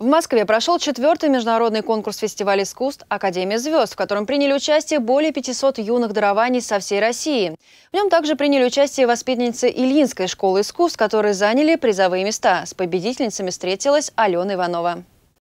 В Москве прошел четвертый международный конкурс фестиваля искусств «Академия звезд», в котором приняли участие более 500 юных дарований со всей России. В нем также приняли участие воспитанницы Ильинской школы искусств, которые заняли призовые места. С победительницами встретилась Алена Иванова.